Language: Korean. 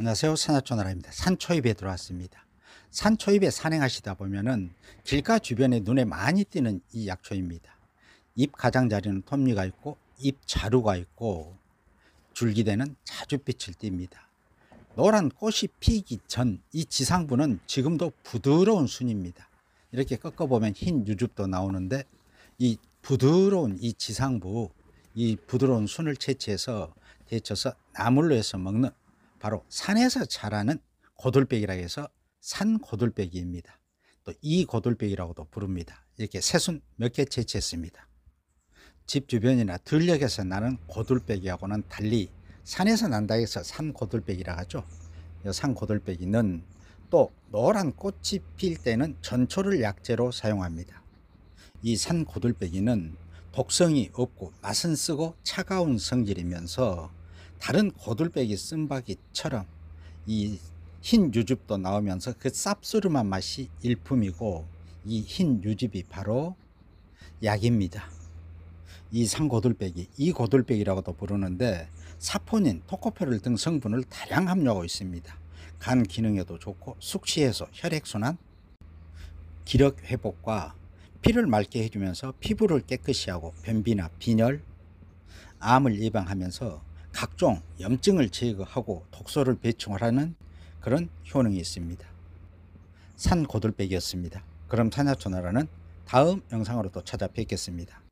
안녕하세요. 산하초나라입니다. 산초입에 들어왔습니다. 산초입에 산행하시다 보면은 길가 주변에 눈에 많이 띄는 이 약초입니다. 잎 가장자리는 톱니가 있고 잎 자루가 있고 줄기대는 자주빛을 띱니다. 노란 꽃이 피기 전 이 지상부는 지금도 부드러운 순입니다. 이렇게 꺾어보면 흰 유즙도 나오는데 이 부드러운 이 지상부 이 부드러운 순을 채취해서 데쳐서 나물로 해서 먹는 바로 산에서 자라는 고돌백이라 해서 산 고돌백이입니다. 또이 고돌백이라고도 부릅니다. 이렇게 새순 몇 개 채취했습니다. 집 주변이나 들녘에서 나는 고돌백이하고는 달리 산에서 난다 해서 산 고돌백이라 하죠. 산 고돌백이는 또 노란 꽃이 필 때는 전초를 약재로 사용합니다. 이산 고돌백이는 독성이 없고 맛은 쓰고 차가운 성질이면서 다른 고들빼기 쓴바기처럼 이 흰 유즙도 나오면서 그 쌉스름한 맛이 일품이고 이 흰 유즙이 바로 약입니다. 이 상고들빼기, 이 고들빼기라고도 부르는데 사포닌, 토코페롤 등 성분을 다량 함유하고 있습니다. 간 기능에도 좋고 숙취해소, 혈액순환, 기력 회복과 피를 맑게 해주면서 피부를 깨끗이 하고 변비나 빈혈, 암을 예방하면서 각종 염증을 제거하고 독소를 배출하는 그런 효능이 있습니다. 산고들빼기였습니다. 그럼 산야초나라는 다음 영상으로 또 찾아뵙겠습니다.